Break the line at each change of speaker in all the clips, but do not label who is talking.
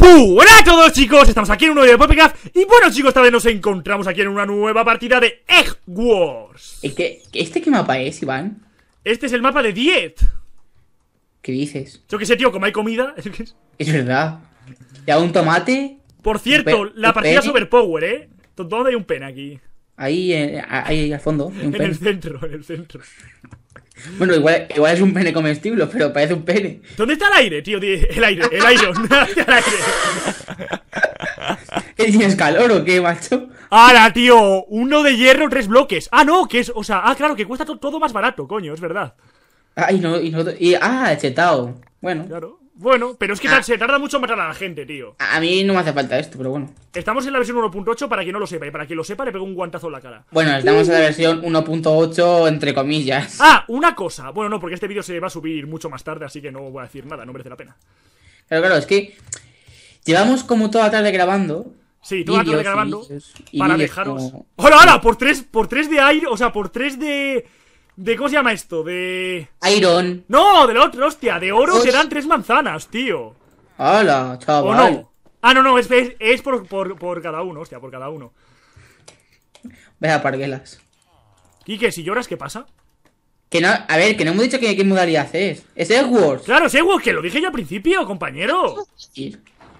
Hola a todos chicos, estamos aquí en un nuevo video de Popcraft Y bueno chicos, esta vez nos encontramos aquí en una nueva partida de Egg Wars ¿Este, ¿Este qué mapa es, Iván? Este es el mapa de Diet ¿Qué dices? Yo que sé, tío, como hay comida
Es verdad Ya un tomate
Por cierto, la partida super power, ¿eh? ¿Dónde hay un pen aquí?
Ahí, eh, ahí al fondo En el
centro, en el centro bueno,
igual, igual es un pene comestible, pero parece un pene.
¿Dónde está el aire, tío? El aire, el aire. el ¿Qué tienes calor o qué, macho? ¡Hala, tío! Uno de hierro, tres bloques. Ah, no, que es. O sea, ah, claro, que cuesta todo más barato, coño, es verdad. Ah, y no. Y no y, ah, chetao. Bueno. Claro. Bueno, pero es que ah. se tarda mucho en matar a la gente, tío.
A mí no me hace falta esto, pero bueno.
Estamos en la versión 1.8 para quien no lo sepa. Y para quien lo sepa, le pego un guantazo en la cara. Bueno, estamos en la versión
1.8, entre comillas.
Ah, una cosa. Bueno, no, porque este vídeo se va a subir mucho más tarde, así que no voy a decir nada, no merece la pena.
Claro, claro, es que
llevamos como toda tarde
grabando. Sí, toda tarde grabando. para dejaros.
¡Hola, hola! Por tres, por tres de aire, o sea, por tres de de ¿Cómo se llama esto? De. Iron. No, del otro, hostia. De oro serán pues- dan tres manzanas, tío.
¡Hala, chaval!
no? Ah, no, no, es, es, por, por, por, cada uno, hostia, por cada uno.
Vea, parguelas.
Quique, si lloras, ¿qué pasa?
Que no, a ver, que no hemos dicho que, qué modalidad es. Es Edwards.
Claro, es que lo dije yo al principio, compañero.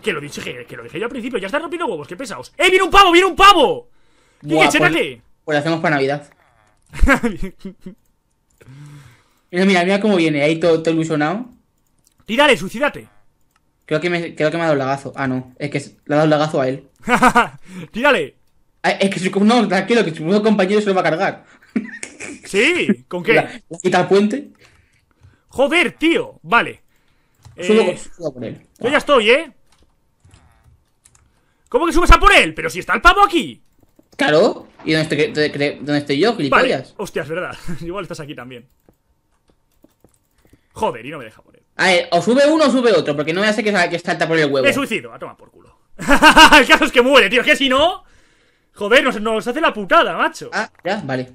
Que lo dije, que, lo dije yo al principio. Ya está rompiendo huevos, qué pesados. ¡Eh, viene un pavo, viene un pavo! Quique, pues,
pues, lo hacemos para Navidad. Mira, mira, mira cómo viene, ahí todo, todo ilusionado. Tírale, suicídate. Creo que, me, ha dado el lagazo. Ah, no, es que le ha dado el lagazo a él. ¡Tírale! Ah, es que su, no,
tranquilo, que su nuevo compañero se lo va a cargar. sí, ¿con qué? quita el puente. Joder, tío, vale. Subo, por eh, él. Yo ya estoy, ¿eh? ¿Cómo que subes a por él? Pero si está el pavo aquí.
Claro, ¿y dónde estoy, yo, gilipollas?
¡Hostias, Hostia, es verdad. Igual estás aquí también. Joder, y no me deja poner.
A ver, o sube uno o sube otro, porque no me hace que, que salta por el huevo. Me
suicido, a tomar por culo. el caso es que muere, tío, es que si no. Joder, nos, hace la putada, macho. Ah, ya, vale.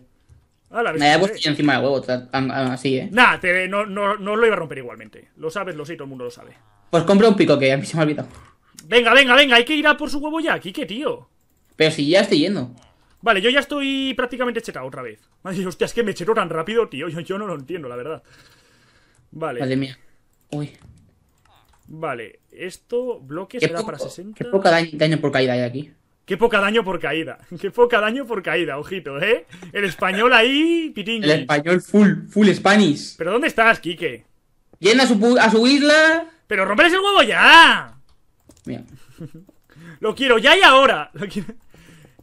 la Me había puesto encima
del huevo, así, ¿eh?
Nah, no, no, no, lo iba a romper igualmente. Lo sabes, lo sé, todo el mundo lo sabe.
Pues compra un pico que a mí se me ha olvidado.
Venga, venga, venga, hay que ir a por su huevo ya, Kike, tío. Pero si ya estoy yendo. Vale, yo ya estoy prácticamente chetado otra vez. Ay, hostia, es que me chetó tan rápido, tío. Yo, yo no lo entiendo, la verdad. Vale. mía. Vale, esto bloque da para 60. Qué poca daño,
por caída hay aquí.
Qué poca daño por caída. Qué poca daño por caída, ojito, ¿eh? El español ahí, pitín. El
español full, full Spanish.
¿Pero dónde estás, Quique? Llena a su, a su isla. ¡Pero romper el huevo ya! Lo quiero ya y ahora.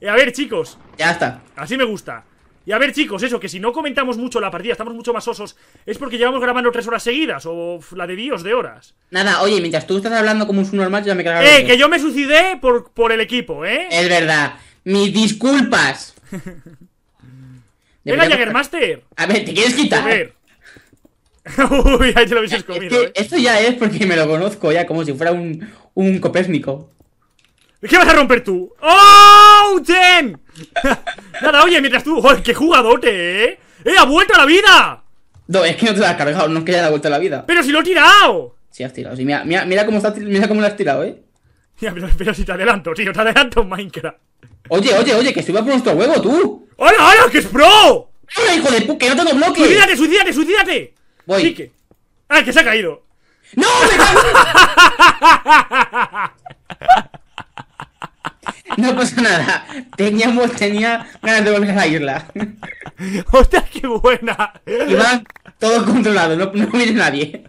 Eh, a ver, chicos. Ya está. Así me gusta. Y a ver, chicos, eso, que si no comentamos mucho la partida, estamos mucho más osos, es porque llevamos grabando tres horas seguidas, o la de Dios de horas.
Nada, oye, mientras tú estás hablando como un subnormal, ya me cagaba. ¡Eh! Que
yo me suicidé por, por el equipo, ¿eh?
Es verdad.
Mis disculpas.
Venga,
Jaggermaster. A ver, ¿te quieres quitar? A ver.
Uy, ahí te lo
habéis comido.
¿eh? Esto ya es porque me lo conozco ya, como si fuera un, un
copérnico. ¿Qué vas a romper tú? ¡Oh, Jen! Nada, oye, mientras tú... ¡Joder, qué jugadote, eh! ¡Eh, ha vuelto a la vida! No, es que no te
la has cargado, no es que haya vuelto a la vida.
¡Pero si lo he tirado!
Sí, has tirado, sí. Mira, mira, cómo, está, mira cómo lo has tirado,
eh. Mira, pero, si te adelanto, tío, te adelanto Minecraft.
Oye, oye, oye, que estoy por nuestro
huevo, tú. ¡Hola, hola, que es pro! ¡Hola, hijo de puta, que no tengo bloque! ¡Suicídate, suicídate, suicídate! Voy. Sí, que... ¡Ah, que se ha caído! ¡No, me cago! No pasa nada. Teníamos, tenía ganas de volver a la isla. ¡Hostia, qué buena! Iban todo controlado, no, no viene nadie.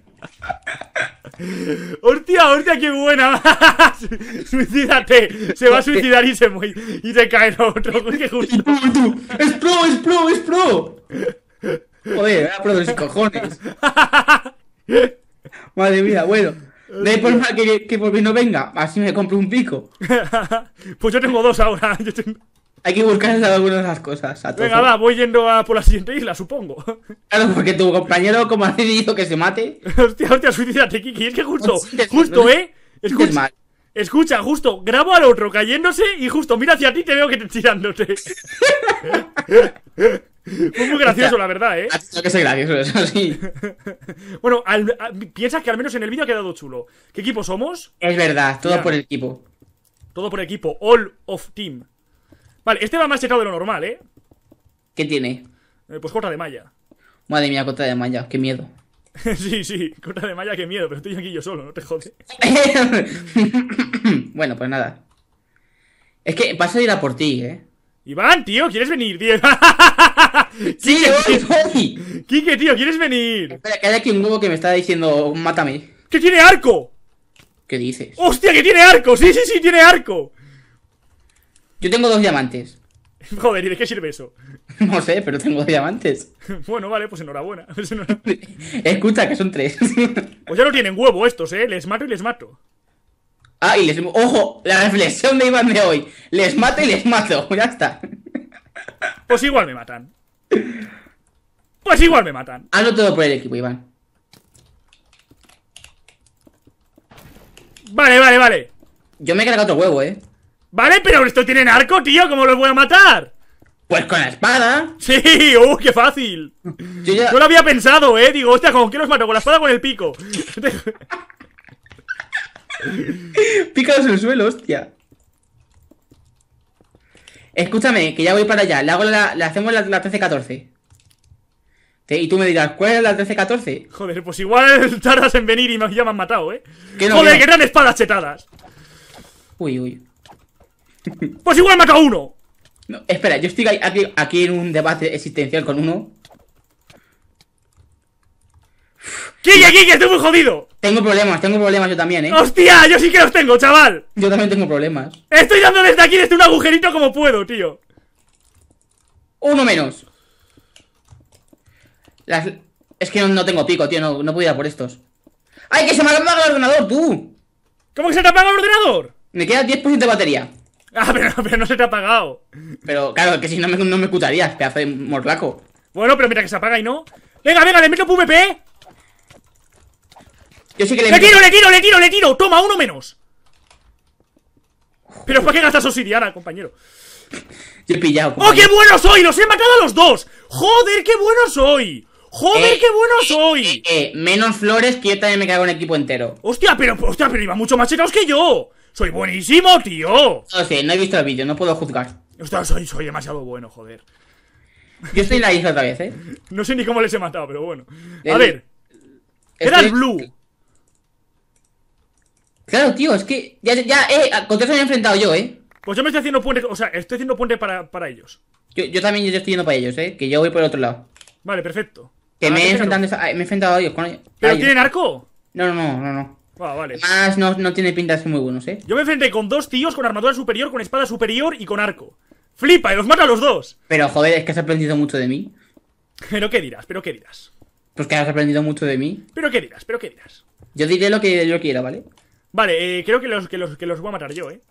¡Hostia, hostia, qué buena! ¡Suicídate! Se va a suicidar y se muere. Y se cae el otro. justo! ¡Es pro, es pro, es pro!
Joder, es pro de los cojones. Madre mía, bueno. No por más que, que por mí no venga.
Así me compro un pico. pues yo tengo dos ahora. Hay que buscar algunas de las cosas. A Venga, va, voy yendo a por la siguiente isla, supongo. Claro, porque tu compañero,
como ha decidido
que se mate. hostia, hostia, suicídate, Kiki. Es que justo, justo, ¿eh? Escucha, Escucha, justo, grabo al otro cayéndose y justo mira hacia ti te veo que te tirándote. Fue muy gracioso, la verdad, ¿eh? Ha que
gracioso, eso sí.
bueno, piensas que al menos en el vídeo ha quedado chulo. ¿Qué equipo somos? Es verdad, todo por por equipo. Todo por equipo, all of team. Vale, este va más secado de lo normal, ¿eh? ¿Qué tiene? Eh, pues corta de malla.
Madre mía, corta de malla, qué miedo.
sí, sí, corta de malla, qué miedo, pero estoy aquí yo solo, no te jodes.
bueno, pues nada. Es que vas a ir a por ti, ¿eh?
Iván, tío, ¿quieres venir, tío? sí,
voy,
Quique, tío, ¿quieres
venir? Espera, que hay aquí un huevo que me está diciendo, mátame. ¡Que tiene arco! ¿Qué dices? ¡Hostia, que
tiene arco! Sí, sí, sí, tiene arco.
Yo tengo dos diamantes.
Joder, ¿y de qué sirve eso?
No sé, pero tengo diamantes.
Bueno, vale, pues enhorabuena. Escucha, que son tres. Pues ya no tienen huevo estos, ¿eh? Les mato y les mato.
Ah, y les... ¡Ojo! La reflexión de Iván de hoy. Les mato y les mato. Ya está.
Pues igual me matan. Pues igual me matan.
Hazlo ah, todo por el equipo, Iván.
Vale, vale, vale. Yo me he cargado otro huevo, ¿eh? Vale, pero esto tiene arco, tío. ¿Cómo los voy a matar? Pues con la espada. Sí, uh, qué fácil. Yo, ya... Yo lo había pensado, eh. Digo, hostia, ¿con qué los mato? ¿Con la espada o con el pico?
Pícalos en el suelo, hostia. Escúchame, que ya voy para allá. Le, hago la, le hacemos la, 13-14. Y tú me dirás, ¿cuál es la 13-14?
Joder, pues igual tardas en venir y ya me han matado, ¿eh? Joder, que eran espadas chetadas. Uy, uy. Pues igual mata a uno. espera, yo
estoy aquí, en un debate existencial con uno.
¡Kike, Kike! ¡Estoy muy jodido! Tengo problemas, tengo problemas yo también, ¿eh? ¡Hostia! Yo sí que los tengo, chaval. Yo también tengo problemas. Estoy dando desde aquí, desde un agujerito como puedo, tío. Uno menos. Es que no,
tengo pico, tío. No, puedo ir a por estos. ¡Ay, que se me ha apagado el ordenador, tú! ¿Cómo que se te apagado el ordenador? Me queda 10% de batería. Ah, pero, no se te ha apagado. Pero claro, que si no me, no me cutarías, pedazo de morlaco.
Bueno, pero mira que se apaga y no. Venga, venga, le meto PvP. Yo sí que le, le tiro, le tiro, le tiro, le tiro. Toma, uno menos. Pero ¿para qué gastas obsidiana, compañero?
Yo he pillado. ¡Oh, qué
bueno soy! ¡Nos he matado a los dos! ¡Joder, qué bueno soy! ¡Joder, eh, qué bueno eh, soy!
Eh, eh, menos flores que yo también me cago en equipo entero. ¡Hostia, pero, hostia, pero iba mucho más checaos que yo! soy buenísimo, tío. No sé, no he visto el vídeo, no puedo juzgar. Ostras, soy, demasiado
bueno, joder. Yo estoy en la isla otra vez, ¿eh? No sé ni cómo les he matado, pero bueno. A ver. Era el Blue. Claro, tío, es que ya, ya eh, contra eso me he enfrentado yo, ¿eh? Pues yo me estoy haciendo puente, o sea, estoy haciendo puente para, para ellos.
Yo, yo también yo estoy yendo para ellos, ¿eh? Que yo voy por el otro lado.
Vale, perfecto. Que ah, me he, me he
enfrentado a ellos con ellos. ¿Pero tienen arco? no, no, no. no. Ah, vale. Más no, tiene pinta de ser muy buenos, ¿eh?
Yo me enfrenté con dos tíos con armadura superior, con espada superior y con arco. ¡Flipa! ¡Y eh, los mata a los dos!
Pero joder, es que has aprendido mucho de mí.
¿Pero qué dirás? ¿Pero qué dirás?
Pues que has aprendido mucho de mí.
¿Pero qué dirás? ¿Pero qué dirás?
Yo diré lo que yo quiera, ¿vale?
Vale, eh, creo que los, que, los, que los voy a matar yo, ¿eh?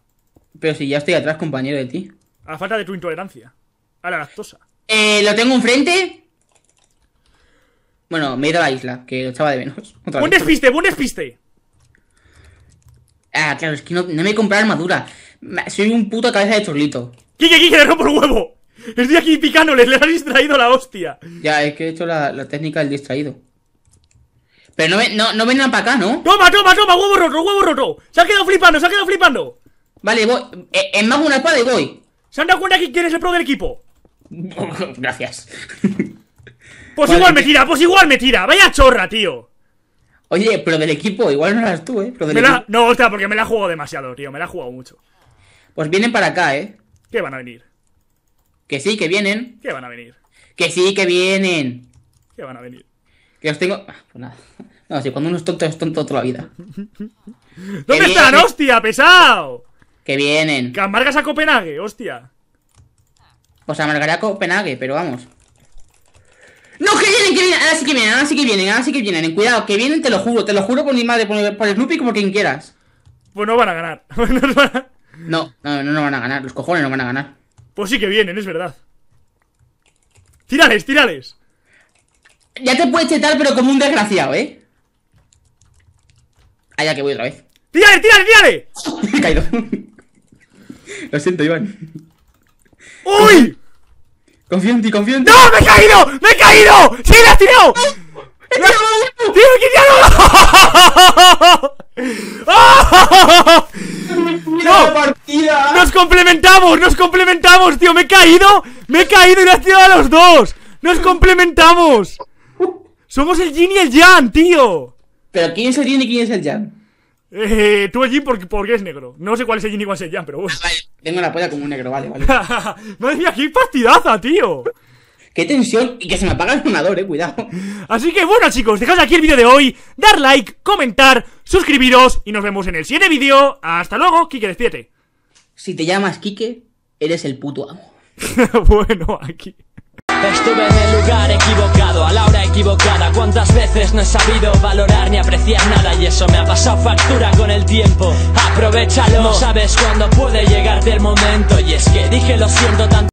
Pero si ya estoy atrás, compañero, de ti.
A falta de tu intolerancia. A la lactosa. Eh,
¿lo tengo enfrente? Bueno, me he ido a la isla, que lo echaba de menos. un despiste!
¡Buen despiste!
Ah, claro, es que no, no me comprado armadura. Soy un puto cabeza de chorlito. ¡Quique, Quique, le rompo el huevo! Estoy aquí picándoles, les has distraído la hostia. Ya, es que he hecho la, técnica del distraído. Pero no, no, no para acá, ¿no? ¡Toma, toma, toma! ¡Huevo roto, huevo roto! ¡Se ha quedado flipando, se
ha quedado flipando! Vale, voy. en eh, más una espada y voy. ¿Se han dado cuenta que quién el pro del equipo? Gracias. Pues igual me tira, pues igual me tira. Vaya chorra, tío. Oye, pero del
equipo, igual no eras tú, ¿eh?
No, hostia, porque me la he jugado demasiado, tío. Me la he jugado mucho.
Pues vienen para acá, ¿eh? ¿Qué van a venir? Que sí, que vienen. ¿Qué van a venir? Que sí, que vienen. ¿Qué van a venir? Que os tengo. Ah, pues nada. No, si cuando uno es tonto, es tonto toda la vida. ¿Dónde están,
hostia, pesado? Que vienen. Que amargas a Copenhague, hostia.
Pues amargaré a Copenhague, pero vamos. No, que vienen, que vienen, ahora sí que vienen, ahora sí que vienen, ahora sí que vienen. Cuidado, que vienen, te lo juro, te lo juro por mi madre, por, por Snoopy, como quien quieras. Pues no van a ganar. no, no, no, van a ganar, los cojones no van a ganar.
Pues sí que vienen, es verdad. ¡Tírales, tírales! Ya te puedes chetar, pero como un desgraciado, ¿eh?
Ah, ya que voy otra vez.
¡Tírale, tírale, tírale!
He caído. Lo siento, Iván. ¡Uy!
Confío en ti, confío en ti. ¡No! ¡Me he caído! ¡Me he caído! ¡Sí, me has tirado! ¡Tío, me quitaron! ¡No! ¡Nos complementamos! ¡Nos complementamos, tío! ¡Me he caído! ¡Me he caído y me has tirado a los dos! ¡Nos complementamos! ¡Somos el Jin y el Jan, tío! ¿Pero quién es el Jin y quién es el Jan? Eh, tú allí porque, porque es negro. No sé cuál es Jin y cuál es Jan, pero bueno. Ah, vale, tengo la polla como un negro, vale, vale. Madre mía, qué fastidaza, tío. ¡Qué tensión! Y que se me apaga el ordenador, eh, cuidado. Así que bueno, chicos, dejad aquí el vídeo de hoy. Dar like, comentar, suscribiros y nos vemos en el siguiente vídeo. Hasta luego, Kike, despídete. Si te llamas Kike,
eres el puto
amo. bueno, aquí. Estuve en el lugar equivocado, a la hora equivocada Cuántas veces no he sabido valorar ni apreciar nada Y eso me ha pasado factura con el tiempo Aprovechalo, no sabes cuándo puede llegarte el momento Y es que dije lo siento tanto